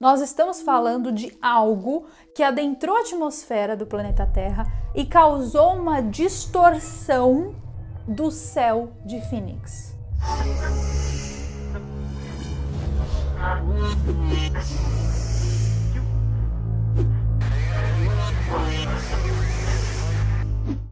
Nós estamos falando de algo que adentrou a atmosfera do planeta Terra e causou uma distorção do céu de Phoenix.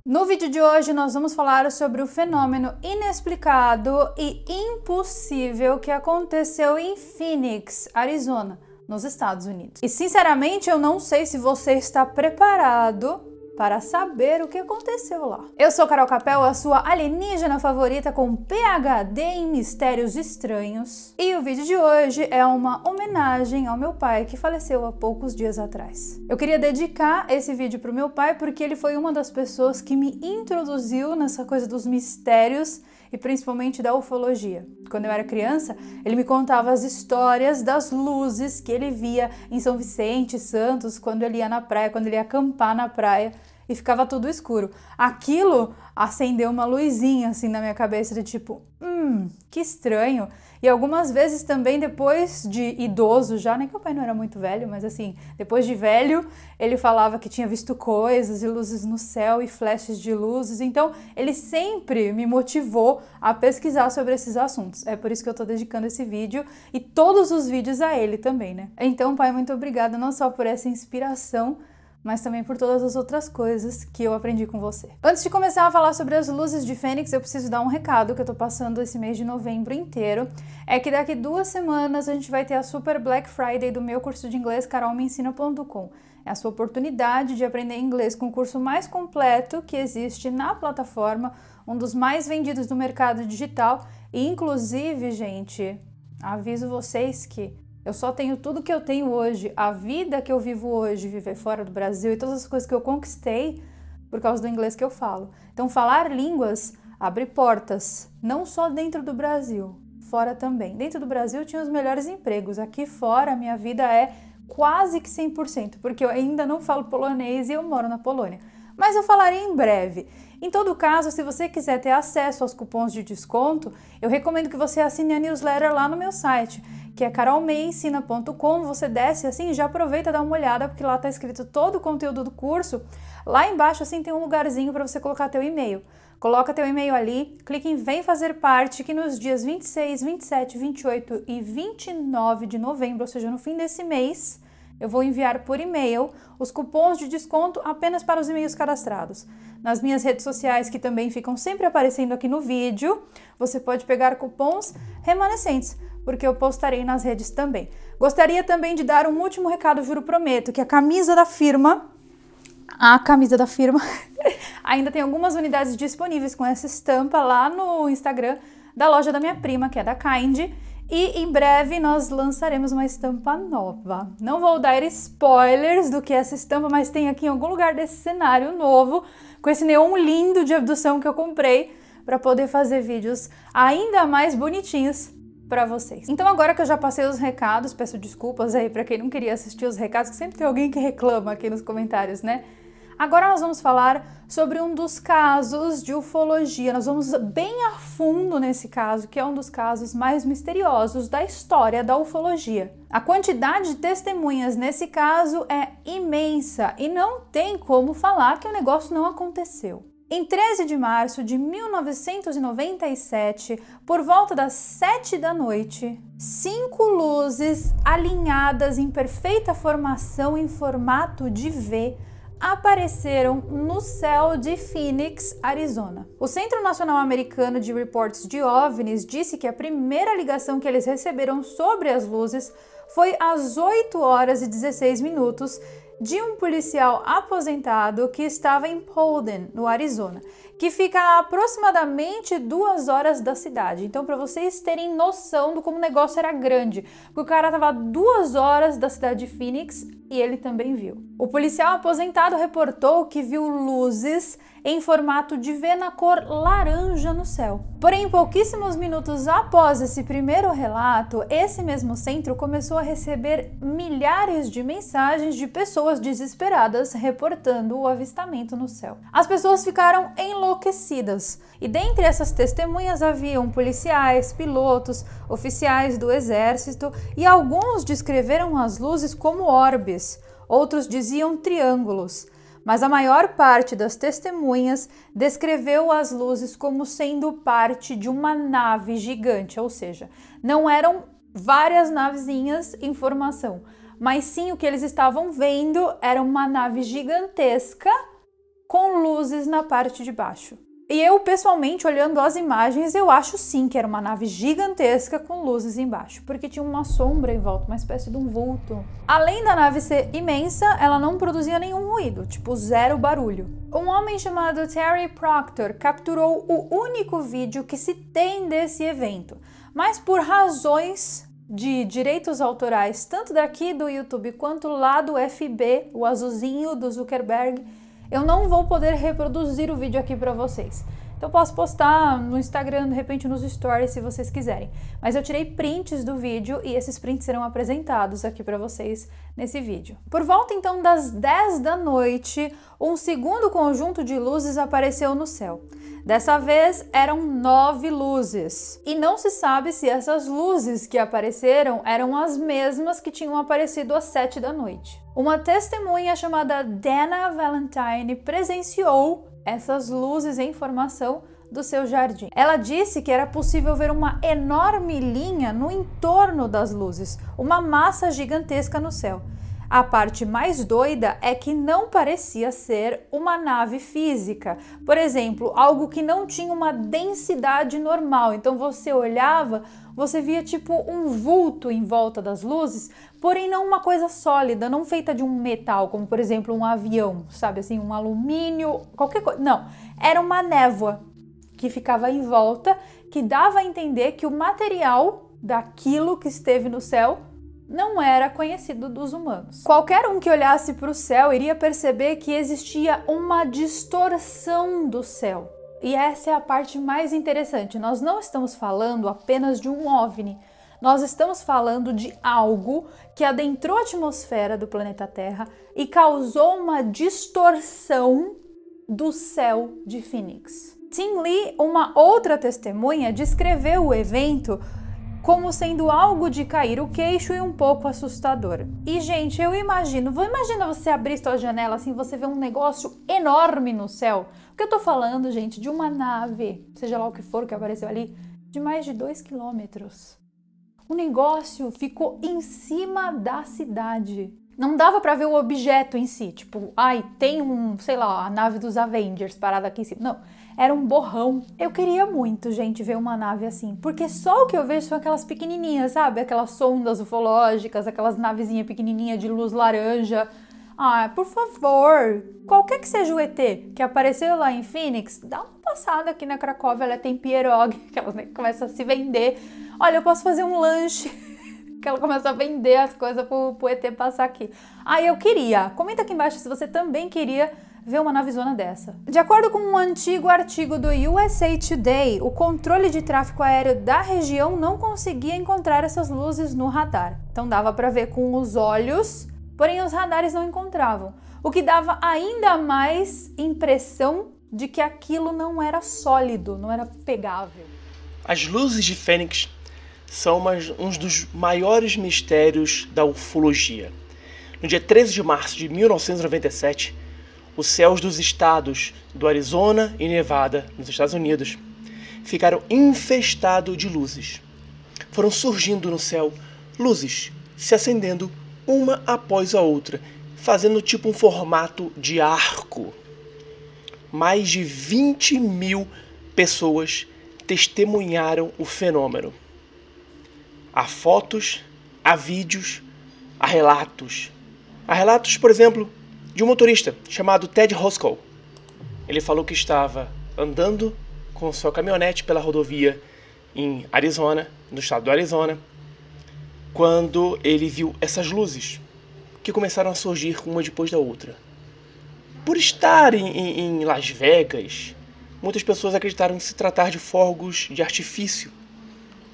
No vídeo de hoje, nós vamos falar sobre o fenômeno inexplicado e impossível que aconteceu em Phoenix, Arizona nos Estados Unidos. E sinceramente, eu não sei se você está preparado para saber o que aconteceu lá. Eu sou Carol Capel, a sua alienígena favorita com PhD em mistérios estranhos, e o vídeo de hoje é uma homenagem ao meu pai que faleceu há poucos dias atrás. Eu queria dedicar esse vídeo para o meu pai porque ele foi uma das pessoas que me introduziu nessa coisa dos mistérios e principalmente da ufologia. Quando eu era criança, ele me contava as histórias das luzes que ele via em São Vicente, Santos, quando ele ia na praia, quando ele ia acampar na praia e ficava tudo escuro. Aquilo acendeu uma luzinha assim na minha cabeça de tipo, hum, que estranho. E algumas vezes também depois de idoso já, nem que o pai não era muito velho, mas assim, depois de velho, ele falava que tinha visto coisas e luzes no céu e flashes de luzes. Então, ele sempre me motivou a pesquisar sobre esses assuntos. É por isso que eu tô dedicando esse vídeo e todos os vídeos a ele também, né? Então, pai, muito obrigada não só por essa inspiração, mas também por todas as outras coisas que eu aprendi com você. Antes de começar a falar sobre as luzes de Fênix, eu preciso dar um recado que eu tô passando esse mês de novembro inteiro. É que daqui duas semanas a gente vai ter a Super Black Friday do meu curso de inglês carolmeensina.com. É a sua oportunidade de aprender inglês com o curso mais completo que existe na plataforma, um dos mais vendidos do mercado digital. E, inclusive, gente, aviso vocês que eu só tenho tudo que eu tenho hoje, a vida que eu vivo hoje, viver fora do Brasil e todas as coisas que eu conquistei por causa do inglês que eu falo. Então, falar línguas abre portas, não só dentro do Brasil, fora também. Dentro do Brasil eu tinha os melhores empregos, aqui fora a minha vida é quase que 100%, porque eu ainda não falo polonês e eu moro na Polônia. Mas eu falarei em breve. Em todo caso, se você quiser ter acesso aos cupons de desconto, eu recomendo que você assine a newsletter lá no meu site que é carolmeensina.com, você desce assim e já aproveita dar uma olhada, porque lá está escrito todo o conteúdo do curso. Lá embaixo assim tem um lugarzinho para você colocar teu e-mail. Coloca teu e-mail ali, clique em vem fazer parte, que nos dias 26, 27, 28 e 29 de novembro, ou seja, no fim desse mês, eu vou enviar por e-mail os cupons de desconto apenas para os e-mails cadastrados. Nas minhas redes sociais, que também ficam sempre aparecendo aqui no vídeo, você pode pegar cupons remanescentes, porque eu postarei nas redes também. Gostaria também de dar um último recado, juro prometo, que a camisa da firma, a camisa da firma, ainda tem algumas unidades disponíveis com essa estampa lá no Instagram da loja da minha prima, que é da Kind e em breve nós lançaremos uma estampa nova. Não vou dar spoilers do que é essa estampa, mas tem aqui em algum lugar desse cenário novo, com esse neon lindo de abdução que eu comprei, para poder fazer vídeos ainda mais bonitinhos para vocês. Então agora que eu já passei os recados, peço desculpas aí para quem não queria assistir os recados, que sempre tem alguém que reclama aqui nos comentários, né? Agora nós vamos falar sobre um dos casos de ufologia. Nós vamos bem a fundo nesse caso, que é um dos casos mais misteriosos da história da ufologia. A quantidade de testemunhas nesse caso é imensa e não tem como falar que o negócio não aconteceu. Em 13 de março de 1997, por volta das 7 da noite, cinco luzes alinhadas em perfeita formação em formato de V apareceram no céu de Phoenix, Arizona. O Centro Nacional Americano de Reportes de OVNIs disse que a primeira ligação que eles receberam sobre as luzes foi às 8 horas e 16 minutos de um policial aposentado que estava em Polden, no Arizona que fica a aproximadamente duas horas da cidade. Então, para vocês terem noção do como o negócio era grande, porque o cara estava duas horas da cidade de Phoenix e ele também viu. O policial aposentado reportou que viu luzes em formato de V na cor laranja no céu. Porém, pouquíssimos minutos após esse primeiro relato, esse mesmo centro começou a receber milhares de mensagens de pessoas desesperadas reportando o avistamento no céu. As pessoas ficaram enlouquecidas, e dentre essas testemunhas haviam policiais, pilotos, oficiais do exército, e alguns descreveram as luzes como orbes, outros diziam triângulos mas a maior parte das testemunhas descreveu as luzes como sendo parte de uma nave gigante, ou seja, não eram várias navezinhas em formação, mas sim o que eles estavam vendo era uma nave gigantesca com luzes na parte de baixo. E eu, pessoalmente, olhando as imagens, eu acho sim que era uma nave gigantesca com luzes embaixo, porque tinha uma sombra em volta, uma espécie de um vulto. Além da nave ser imensa, ela não produzia nenhum ruído, tipo zero barulho. Um homem chamado Terry Proctor capturou o único vídeo que se tem desse evento, mas por razões de direitos autorais, tanto daqui do YouTube quanto lá do FB, o azulzinho do Zuckerberg, eu não vou poder reproduzir o vídeo aqui para vocês. Então posso postar no Instagram, de repente nos stories, se vocês quiserem. Mas eu tirei prints do vídeo e esses prints serão apresentados aqui para vocês nesse vídeo. Por volta então das 10 da noite, um segundo conjunto de luzes apareceu no céu. Dessa vez eram nove luzes. E não se sabe se essas luzes que apareceram eram as mesmas que tinham aparecido às sete da noite. Uma testemunha chamada Dana Valentine presenciou essas luzes em formação do seu jardim. Ela disse que era possível ver uma enorme linha no entorno das luzes, uma massa gigantesca no céu. A parte mais doida é que não parecia ser uma nave física. Por exemplo, algo que não tinha uma densidade normal. Então você olhava, você via tipo um vulto em volta das luzes, porém não uma coisa sólida, não feita de um metal, como por exemplo um avião, sabe assim, um alumínio, qualquer coisa. Não, era uma névoa que ficava em volta, que dava a entender que o material daquilo que esteve no céu não era conhecido dos humanos. Qualquer um que olhasse para o céu iria perceber que existia uma distorção do céu. E essa é a parte mais interessante. Nós não estamos falando apenas de um OVNI. Nós estamos falando de algo que adentrou a atmosfera do planeta Terra e causou uma distorção do céu de Phoenix. Tim Lee, uma outra testemunha, descreveu o evento como sendo algo de cair o queixo e um pouco assustador. E gente, eu imagino, vou imagina você abrir sua janela assim, você vê um negócio enorme no céu. Porque eu tô falando, gente, de uma nave, seja lá o que for que apareceu ali, de mais de 2 quilômetros. O negócio ficou em cima da cidade não dava para ver o objeto em si, tipo, ai, tem um, sei lá, a nave dos Avengers parada aqui em cima. Não, era um borrão. Eu queria muito, gente, ver uma nave assim, porque só o que eu vejo são aquelas pequenininhas, sabe? Aquelas sondas ufológicas, aquelas navezinhas pequenininhas de luz laranja. Ah, por favor, qualquer que seja o ET que apareceu lá em Phoenix, dá uma passada aqui na Cracóvia, ela é tem pierogi, que elas nem começam a se vender. Olha, eu posso fazer um lanche que ela começou a vender as coisas pro, pro ET passar aqui. Ah, eu queria. Comenta aqui embaixo se você também queria ver uma navezona dessa. De acordo com um antigo artigo do USA Today, o controle de tráfego aéreo da região não conseguia encontrar essas luzes no radar. Então dava para ver com os olhos, porém os radares não encontravam, o que dava ainda mais impressão de que aquilo não era sólido, não era pegável. As luzes de Fênix são umas, um dos maiores mistérios da ufologia. No dia 13 de março de 1997, os céus dos estados do Arizona e Nevada, nos Estados Unidos, ficaram infestados de luzes. Foram surgindo no céu luzes se acendendo uma após a outra, fazendo tipo um formato de arco. Mais de 20 mil pessoas testemunharam o fenômeno a fotos, a vídeos, a relatos. Há relatos, por exemplo, de um motorista chamado Ted Roscoe. Ele falou que estava andando com sua caminhonete pela rodovia em Arizona, no estado do Arizona, quando ele viu essas luzes que começaram a surgir uma depois da outra. Por estar em, em, em Las Vegas, muitas pessoas acreditaram se tratar de fogos de artifício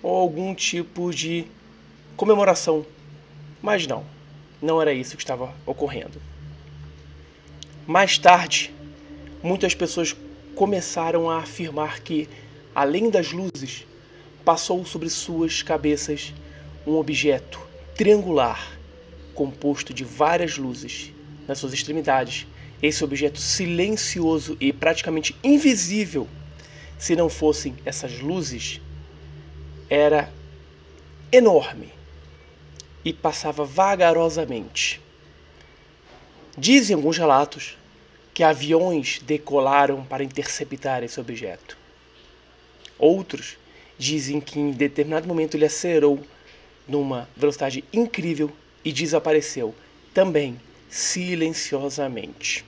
ou algum tipo de comemoração. Mas não, não era isso que estava ocorrendo. Mais tarde, muitas pessoas começaram a afirmar que, além das luzes, passou sobre suas cabeças um objeto triangular composto de várias luzes nas suas extremidades. Esse objeto silencioso e praticamente invisível, se não fossem essas luzes, era enorme e passava vagarosamente. Dizem alguns relatos que aviões decolaram para interceptar esse objeto. Outros dizem que em determinado momento ele acelerou numa velocidade incrível e desapareceu, também silenciosamente.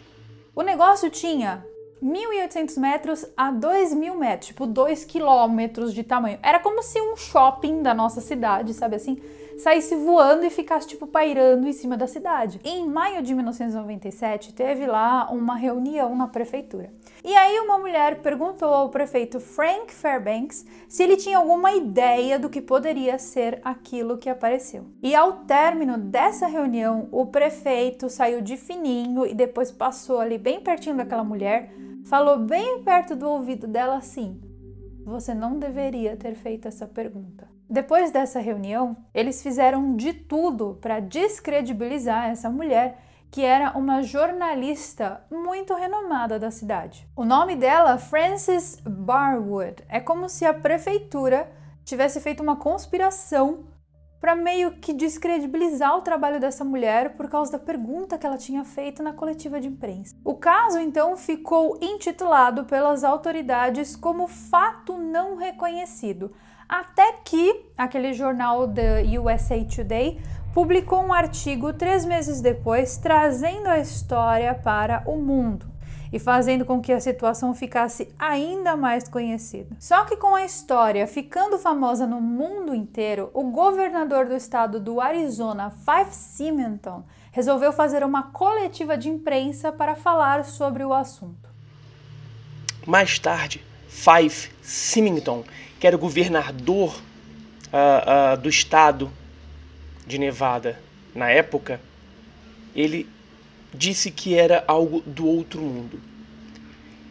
O negócio tinha 1.800 metros a 2.000 metros, tipo 2 quilômetros de tamanho. Era como se um shopping da nossa cidade, sabe assim, saísse voando e ficasse tipo pairando em cima da cidade. em maio de 1997 teve lá uma reunião na prefeitura. E aí uma mulher perguntou ao prefeito Frank Fairbanks se ele tinha alguma ideia do que poderia ser aquilo que apareceu. E ao término dessa reunião, o prefeito saiu de fininho e depois passou ali bem pertinho daquela mulher falou bem perto do ouvido dela assim: Você não deveria ter feito essa pergunta. Depois dessa reunião, eles fizeram de tudo para descredibilizar essa mulher que era uma jornalista muito renomada da cidade. O nome dela, Frances Barwood, é como se a prefeitura tivesse feito uma conspiração para meio que descredibilizar o trabalho dessa mulher por causa da pergunta que ela tinha feito na coletiva de imprensa. O caso então ficou intitulado pelas autoridades como fato não reconhecido, até que aquele jornal The USA Today publicou um artigo três meses depois trazendo a história para o mundo e fazendo com que a situação ficasse ainda mais conhecida. Só que com a história ficando famosa no mundo inteiro, o governador do estado do Arizona, Fife Simonton, resolveu fazer uma coletiva de imprensa para falar sobre o assunto. Mais tarde, Fife Simmington, que era o governador uh, uh, do estado de Nevada na época, ele disse que era algo do outro mundo.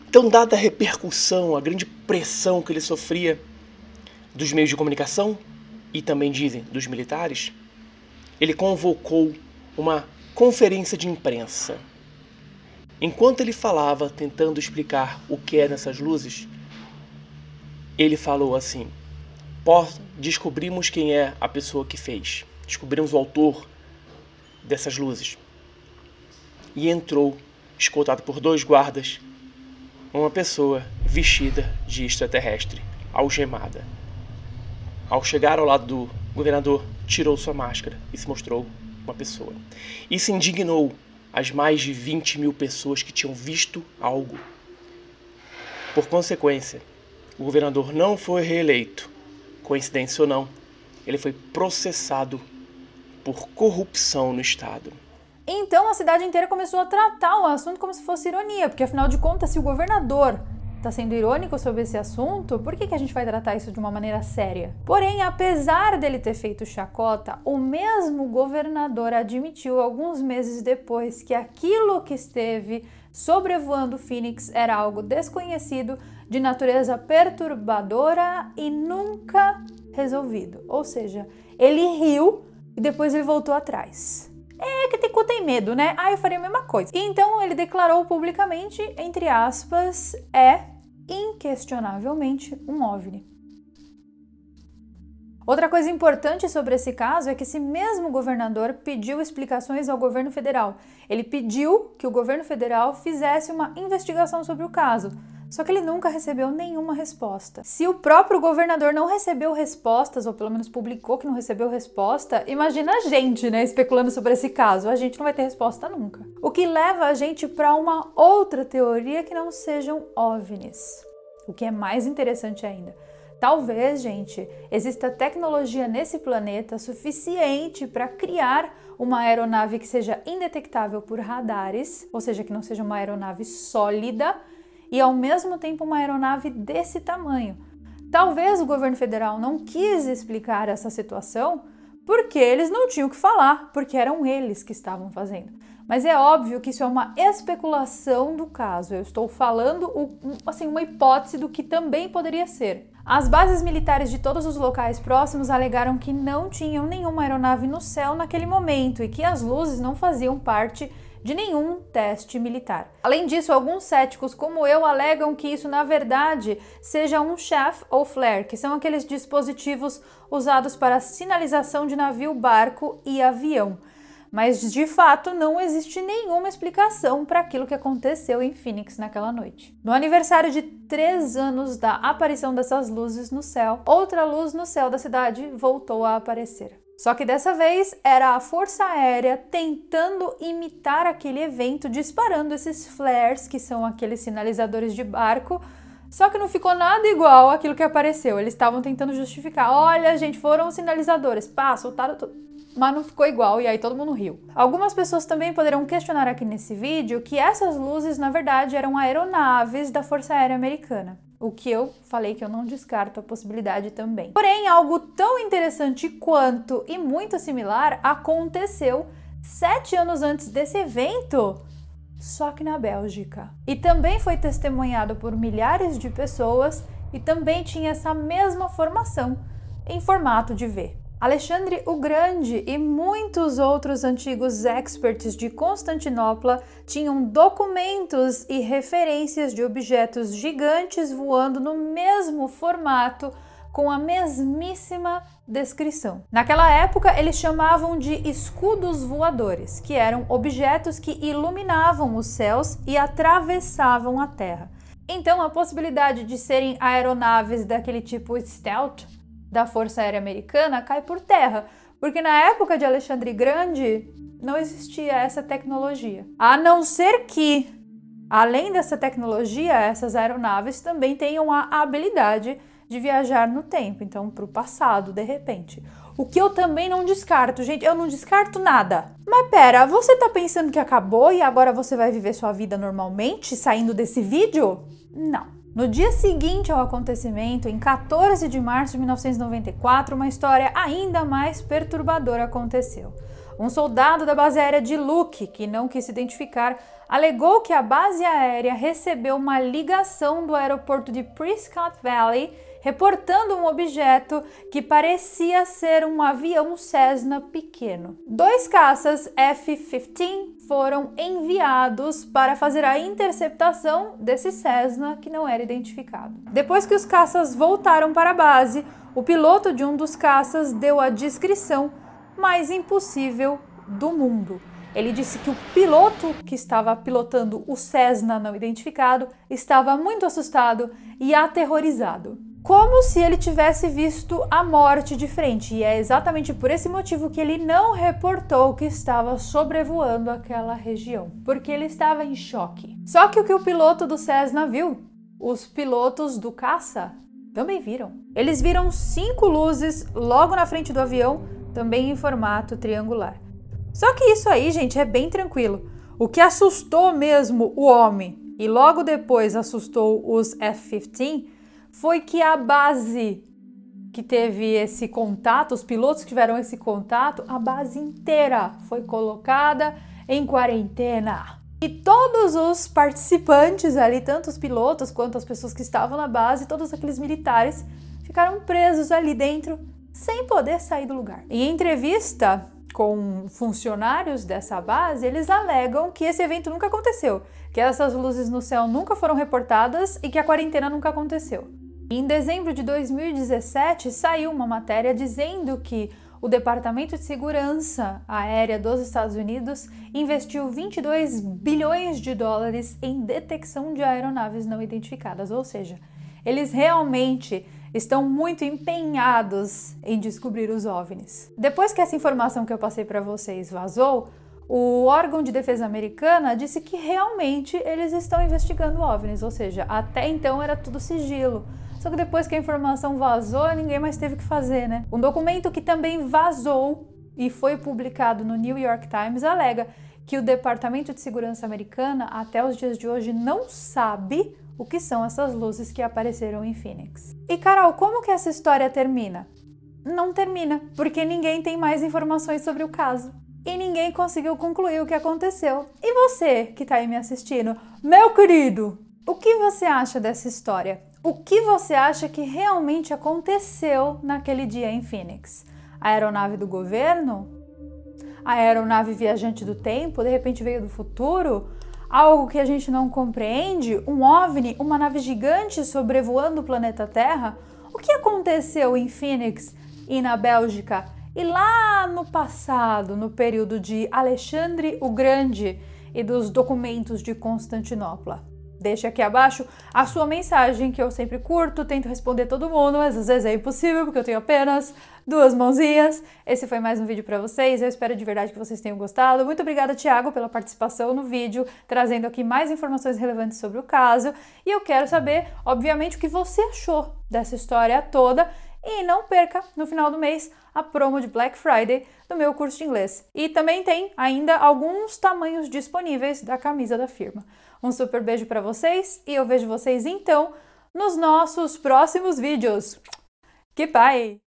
Então, dada a repercussão, a grande pressão que ele sofria dos meios de comunicação e também dizem dos militares, ele convocou uma conferência de imprensa. Enquanto ele falava, tentando explicar o que eram é essas luzes, ele falou assim: descobrimos quem é a pessoa que fez, descobrimos o autor dessas luzes e entrou, escoltado por dois guardas, uma pessoa vestida de extraterrestre, algemada. Ao chegar ao lado do governador, tirou sua máscara e se mostrou uma pessoa. Isso indignou as mais de 20 mil pessoas que tinham visto algo. Por consequência, o governador não foi reeleito. Coincidência ou não, ele foi processado por corrupção no Estado. Então a cidade inteira começou a tratar o assunto como se fosse ironia, porque afinal de contas, se o governador está sendo irônico sobre esse assunto, por que, que a gente vai tratar isso de uma maneira séria? Porém, apesar dele ter feito chacota, o mesmo governador admitiu alguns meses depois que aquilo que esteve sobrevoando Phoenix era algo desconhecido, de natureza perturbadora e nunca resolvido. Ou seja, ele riu e depois ele voltou atrás tem medo, né? Ah, eu faria a mesma coisa. E então ele declarou publicamente, entre aspas, é inquestionavelmente um OVNI. Outra coisa importante sobre esse caso é que esse mesmo governador pediu explicações ao governo federal. Ele pediu que o governo federal fizesse uma investigação sobre o caso. Só que ele nunca recebeu nenhuma resposta. Se o próprio governador não recebeu respostas, ou pelo menos publicou que não recebeu resposta, imagina a gente, né, especulando sobre esse caso. A gente não vai ter resposta nunca. O que leva a gente para uma outra teoria que não sejam OVNIs. O que é mais interessante ainda. Talvez, gente, exista tecnologia nesse planeta suficiente para criar uma aeronave que seja indetectável por radares, ou seja, que não seja uma aeronave sólida, e ao mesmo tempo uma aeronave desse tamanho. Talvez o governo federal não quis explicar essa situação porque eles não tinham que falar, porque eram eles que estavam fazendo. Mas é óbvio que isso é uma especulação do caso. Eu estou falando assim uma hipótese do que também poderia ser. As bases militares de todos os locais próximos alegaram que não tinham nenhuma aeronave no céu naquele momento e que as luzes não faziam parte de nenhum teste militar. Além disso, alguns céticos como eu alegam que isso na verdade seja um chef ou flare, que são aqueles dispositivos usados para sinalização de navio, barco e avião mas de fato não existe nenhuma explicação para aquilo que aconteceu em Phoenix naquela noite. No aniversário de três anos da aparição dessas luzes no céu, outra luz no céu da cidade voltou a aparecer. Só que dessa vez era a Força Aérea tentando imitar aquele evento, disparando esses flares, que são aqueles sinalizadores de barco. Só que não ficou nada igual aquilo que apareceu. Eles estavam tentando justificar: olha, gente, foram os sinalizadores, pá, soltaram tudo. Mas não ficou igual e aí todo mundo riu. Algumas pessoas também poderão questionar aqui nesse vídeo que essas luzes, na verdade, eram aeronaves da Força Aérea Americana. O que eu falei que eu não descarto a possibilidade também. Porém, algo tão interessante quanto e muito similar aconteceu sete anos antes desse evento, só que na Bélgica. E também foi testemunhado por milhares de pessoas e também tinha essa mesma formação em formato de V. Alexandre o Grande e muitos outros antigos experts de Constantinopla tinham documentos e referências de objetos gigantes voando no mesmo formato com a mesmíssima descrição. Naquela época, eles chamavam de escudos voadores, que eram objetos que iluminavam os céus e atravessavam a terra. Então, a possibilidade de serem aeronaves daquele tipo stealth da Força Aérea Americana cai por terra, porque na época de Alexandre Grande não existia essa tecnologia. A não ser que, além dessa tecnologia, essas aeronaves também tenham a habilidade de viajar no tempo, então para o passado, de repente. O que eu também não descarto, gente, eu não descarto nada. Mas pera, você tá pensando que acabou e agora você vai viver sua vida normalmente saindo desse vídeo? Não. No dia seguinte ao acontecimento, em 14 de março de 1994, uma história ainda mais perturbadora aconteceu. Um soldado da base aérea de Luke, que não quis se identificar, alegou que a base aérea recebeu uma ligação do aeroporto de Prescott Valley reportando um objeto que parecia ser um avião Cessna pequeno. Dois caças F-15 foram enviados para fazer a interceptação desse Cessna que não era identificado. Depois que os caças voltaram para a base, o piloto de um dos caças deu a descrição mais impossível do mundo. Ele disse que o piloto que estava pilotando o Cessna não identificado estava muito assustado e aterrorizado como se ele tivesse visto a morte de frente. E é exatamente por esse motivo que ele não reportou que estava sobrevoando aquela região, porque ele estava em choque. Só que o que o piloto do Cessna viu, os pilotos do caça também viram. Eles viram cinco luzes logo na frente do avião, também em formato triangular. Só que isso aí, gente, é bem tranquilo. O que assustou mesmo o homem e logo depois assustou os F-15 foi que a base que teve esse contato, os pilotos que tiveram esse contato, a base inteira foi colocada em quarentena. E todos os participantes ali, tanto os pilotos quanto as pessoas que estavam na base, todos aqueles militares, ficaram presos ali dentro sem poder sair do lugar. Em entrevista com funcionários dessa base, eles alegam que esse evento nunca aconteceu, que essas luzes no céu nunca foram reportadas e que a quarentena nunca aconteceu. Em dezembro de 2017, saiu uma matéria dizendo que o Departamento de Segurança Aérea dos Estados Unidos investiu 22 bilhões de dólares em detecção de aeronaves não identificadas, ou seja, eles realmente estão muito empenhados em descobrir os OVNIs. Depois que essa informação que eu passei para vocês vazou, o órgão de defesa americana disse que realmente eles estão investigando OVNIs, ou seja, até então era tudo sigilo. Só que depois que a informação vazou, ninguém mais teve o que fazer, né? Um documento que também vazou e foi publicado no New York Times alega que o Departamento de Segurança americana até os dias de hoje não sabe o que são essas luzes que apareceram em Phoenix. E Carol, como que essa história termina? Não termina, porque ninguém tem mais informações sobre o caso. E ninguém conseguiu concluir o que aconteceu. E você que está aí me assistindo, meu querido, o que você acha dessa história? o que você acha que realmente aconteceu naquele dia em Phoenix? A aeronave do governo? A aeronave viajante do tempo, de repente veio do futuro? Algo que a gente não compreende? Um OVNI, uma nave gigante sobrevoando o planeta Terra? O que aconteceu em Phoenix e na Bélgica e lá no passado, no período de Alexandre o Grande e dos documentos de Constantinopla? deixe aqui abaixo a sua mensagem, que eu sempre curto, tento responder todo mundo, mas às vezes é impossível porque eu tenho apenas duas mãozinhas. Esse foi mais um vídeo para vocês. Eu espero de verdade que vocês tenham gostado. Muito obrigada, Tiago, pela participação no vídeo, trazendo aqui mais informações relevantes sobre o caso. E eu quero saber, obviamente, o que você achou dessa história toda. E não perca, no final do mês, a promo de Black Friday do meu curso de inglês. E também tem ainda alguns tamanhos disponíveis da camisa da firma. Um super beijo para vocês e eu vejo vocês então nos nossos próximos vídeos. que pai